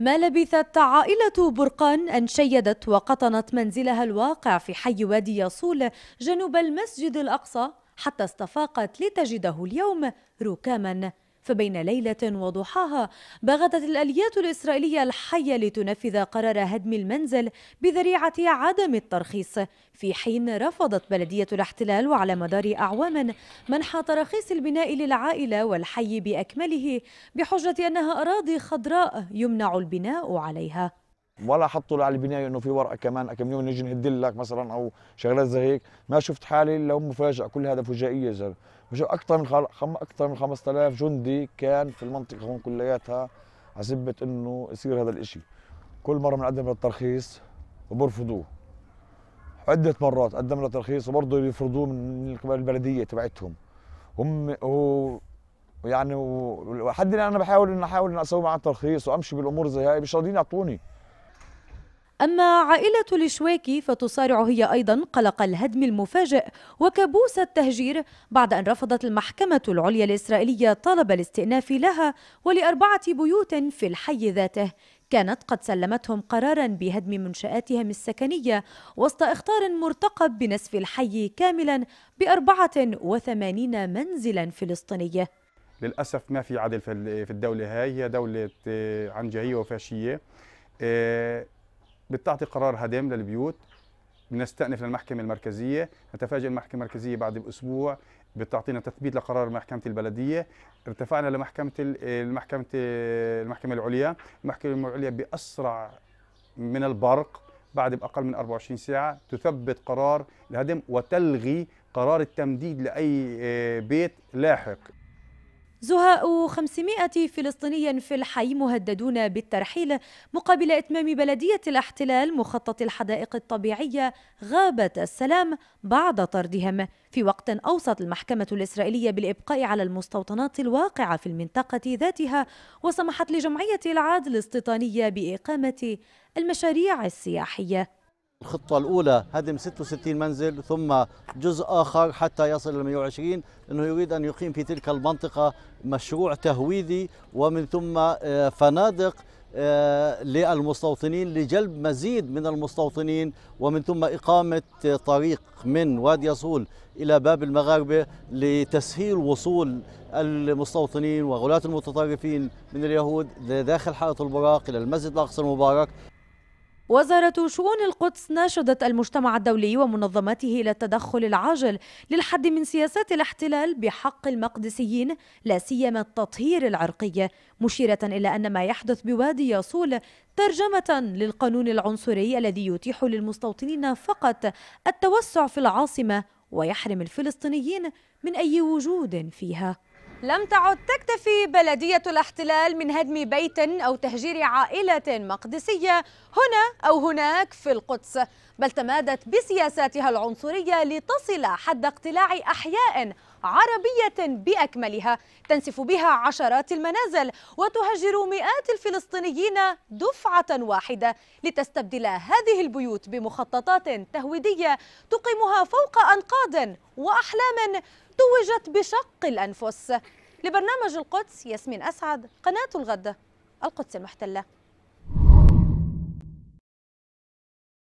ما لبثت عائلة برقان أن شيدت وقطنت منزلها الواقع في حي وادي يصول جنوب المسجد الأقصى حتى استفاقت لتجده اليوم ركاما فبين ليلة وضحاها بغتت الأليات الإسرائيلية الحية لتنفذ قرار هدم المنزل بذريعة عدم الترخيص في حين رفضت بلدية الاحتلال وعلى مدار أعوام منح تراخيص البناء للعائلة والحي بأكمله بحجة أنها أراضي خضراء يمنع البناء عليها ولا حطوا على البنايه انه في ورقه كمان كم يوم نجي نهدل لك مثلا او شغلات زي هيك ما شفت حالي الا مفاجاه كل هذا فجائيه زي اكثر من خم... اكثر من 5000 جندي كان في المنطقه هون كلياتها عسبة انه يصير هذا الشيء كل مره بنقدم للترخيص وبرفضوه عدة مرات قدمنا ترخيص وبرضه يفرضوه من قبل البلدية تبعتهم هم يعني و يعني ولحد الان انا بحاول ان احاول ان اسوي معاه ترخيص وامشي بالامور زي هاي مش راضيين يعطوني أما عائلة الشواكي فتصارع هي أيضا قلق الهدم المفاجئ وكابوس التهجير بعد أن رفضت المحكمة العليا الإسرائيلية طلب الاستئناف لها ولأربعة بيوت في الحي ذاته كانت قد سلمتهم قرارا بهدم منشآتهم السكنية وسط إخطار مرتقب بنسف الحي كاملا بأربعة وثمانين منزلا فلسطينية للأسف ما في عدل في الدولة هاي هي دولة آه، عنجهية وفاشية آه، بتعطي قرار هدم للبيوت بنستأنف للمحكمة المركزية نتفاجئ المحكمة المركزية بعد بأسبوع بتعطينا تثبيت لقرار محكمة البلدية ارتفعنا لمحكمة المحكمة المحكمة العليا المحكمة العليا بأسرع من البرق بعد بأقل من 24 ساعة تثبت قرار الهدم وتلغي قرار التمديد لأي آه، بيت لاحق زهاء 500 فلسطيني في الحي مهددون بالترحيل مقابل إتمام بلدية الاحتلال مخطط الحدائق الطبيعية غابة السلام بعد طردهم في وقت أوصت المحكمة الإسرائيلية بالإبقاء على المستوطنات الواقعة في المنطقة ذاتها وسمحت لجمعية العاد الاستيطانية بإقامة المشاريع السياحية الخطة الأولى هدم 66 منزل ثم جزء آخر حتى يصل إلى 120 أنه يريد أن يقيم في تلك المنطقة مشروع تهويدي ومن ثم آه، فنادق آه، للمستوطنين لجلب مزيد من المستوطنين ومن ثم إقامة طريق من وادي يصول إلى باب المغاربة لتسهيل وصول المستوطنين وغلاة المتطرفين من اليهود داخل حائط البراق إلى المسجد الأقصى المبارك وزارة شؤون القدس ناشدت المجتمع الدولي ومنظماته إلى التدخل العاجل للحد من سياسات الاحتلال بحق المقدسيين لا سيما التطهير العرقي مشيرة إلى أن ما يحدث بوادي يصول ترجمة للقانون العنصري الذي يتيح للمستوطنين فقط التوسع في العاصمة ويحرم الفلسطينيين من أي وجود فيها لم تعد تكتفي بلدية الاحتلال من هدم بيت أو تهجير عائلة مقدسية هنا أو هناك في القدس بل تمادت بسياساتها العنصرية لتصل حد اقتلاع أحياء عربية بأكملها تنسف بها عشرات المنازل وتهجر مئات الفلسطينيين دفعة واحدة لتستبدل هذه البيوت بمخططات تهويدية تقيمها فوق أنقاض وأحلام توجت بشق الأنفس لبرنامج القدس ياسمين أسعد قناة الغد القدس المحتلة